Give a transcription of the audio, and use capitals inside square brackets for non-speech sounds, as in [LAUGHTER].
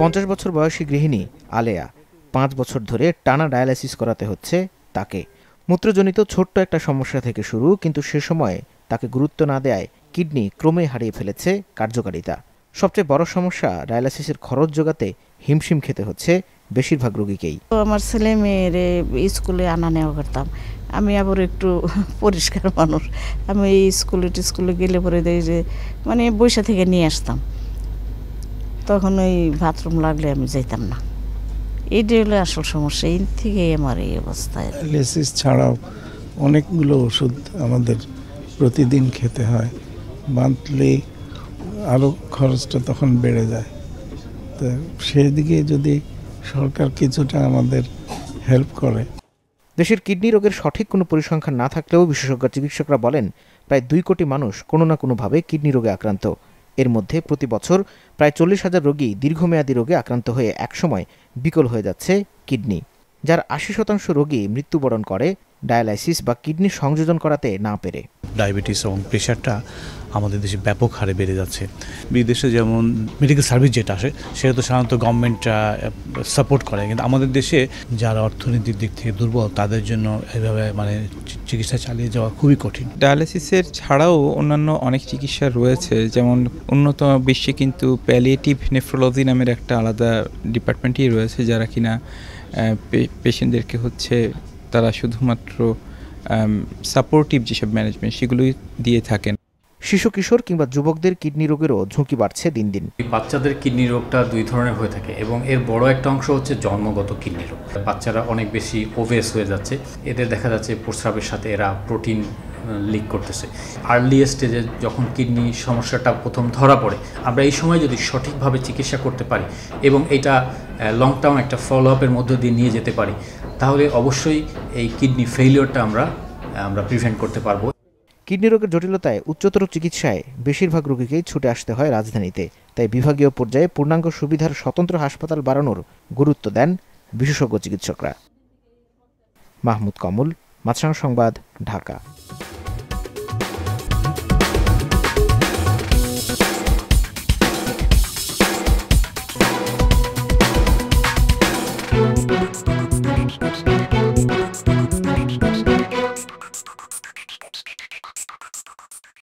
পঞ্চাশ বছর বয়সী গৃহিণী আলেয়া পাঁচ বছর ধরে টানা ডায়ালাইসিস করাতে হচ্ছে তাকে মূত্রজনিত ছোট্ট একটা সমস্যা থেকে শুরু কিন্তু সে সময়ে তাকে গুরুত্ব না দেয় কিডনি ক্রমে হারিয়ে ফেলেছে কার্যকারিতা সবচেয়ে বড় সমস্যা ডায়ালাইসিসের খরচ যোগাতে হিমশিম খেতে হচ্ছে বেশিরভাগ রোগীকেই আমার ছেলে মেয়ের স্কুলে আনা নেওয়া করতাম আমি আবার একটু [LAUGHS] পরিষ্কার মানুষ আমি এই স্কুলে টিস্কুলে গেলে পরে দেয় যে মানে বৈশা থেকে নিয়ে আসতাম তখন ওই বাথরুম লাগলে আমি যাইতাম না এইটাই হলো আসল সমস্যা এই থেকে আমার এই অবস্থায় লেসিস ছাড়াও অনেকগুলো ওষুধ আমাদের প্রতিদিন খেতে হয় মান্থলি আরও খরচটা তখন বেড়ে যায় তো সেদিকে যদি সরকার কিছুটা আমাদের হেল্প করে দেশের কিডনি রোগের সঠিক কোনো পরিসংখ্যান না থাকলেও বিশেষজ্ঞ চিকিৎসকরা বলেন প্রায় দুই কোটি মানুষ কোনো না কোনোভাবে কিডনি রোগে আক্রান্ত এর মধ্যে প্রতি বছর প্রায় চল্লিশ হাজার রোগী দীর্ঘমেয়াদী রোগে আক্রান্ত হয়ে একসময় বিকল হয়ে যাচ্ছে কিডনি যার আশি শতাংশ রোগী মৃত্যুবরণ করে ডায়ালাইসিস বা কিডনি সংযোজন করাতে না পেরে ডায়াবেটিস এবং প্রেশারটা আমাদের দেশে ব্যাপক হারে বেড়ে যাচ্ছে বিদেশে যেমন মেডিকেল সার্ভিস যেটা আসে সেটা তো সাধারণত গভর্নমেন্ট সাপোর্ট করে কিন্তু আমাদের দেশে যারা অর্থনীতির দিক থেকে দুর্বল তাদের জন্য এইভাবে মানে চিকিৎসা চালিয়ে যাওয়া খুবই কঠিন ডায়ালিসিসের ছাড়াও অন্যান্য অনেক চিকিৎসা রয়েছে যেমন উন্নত বিশ্বে কিন্তু প্যালিয়েটিভ নেফ্রোলজি নামের একটা আলাদা ডিপার্টমেন্টই রয়েছে যারা কিনা পেশেন্টদেরকে হচ্ছে তারা শুধুমাত্র সাপোর্টিভ যেসব ম্যানেজমেন্ট সেগুলোই দিয়ে থাকেন শিশু কিশোর কিংবা যুবকদের কিডনি রোগেরও ঝুঁকি বাড়ছে দিন দিন বাচ্চাদের কিডনি রোগটা দুই ধরনের হয়ে থাকে এবং এর বড় একটা অংশ হচ্ছে জন্মগত কিডনি রোগ বাচ্চারা অনেক বেশি ওভেস হয়ে যাচ্ছে এদের দেখা যাচ্ছে প্রস্রাবের সাথে এরা প্রোটিন লিক করতেছে আর্লি স্টেজে যখন কিডনি সমস্যাটা প্রথম ধরা পড়ে আমরা এই সময় যদি সঠিকভাবে চিকিৎসা করতে পারি এবং এটা লং টার্ম একটা ফলো আপের মধ্য দিয়ে নিয়ে যেতে পারি তাহলে অবশ্যই এই কিডনি ফেইলিওরটা আমরা আমরা প্রিভেন্ট করতে পারবো কিডনি রোগের জটিলতায় উচ্চতর চিকিৎসায় বেশিরভাগ রোগীকেই ছুটে আসতে হয় রাজধানীতে তাই বিভাগীয় পর্যায়ে পূর্ণাঙ্গ সুবিধার স্বতন্ত্র হাসপাতাল বাড়ানোর গুরুত্ব দেন বিশেষজ্ঞ চিকিৎসকরা মাহমুদ কমল মাছরাং সংবাদ ঢাকা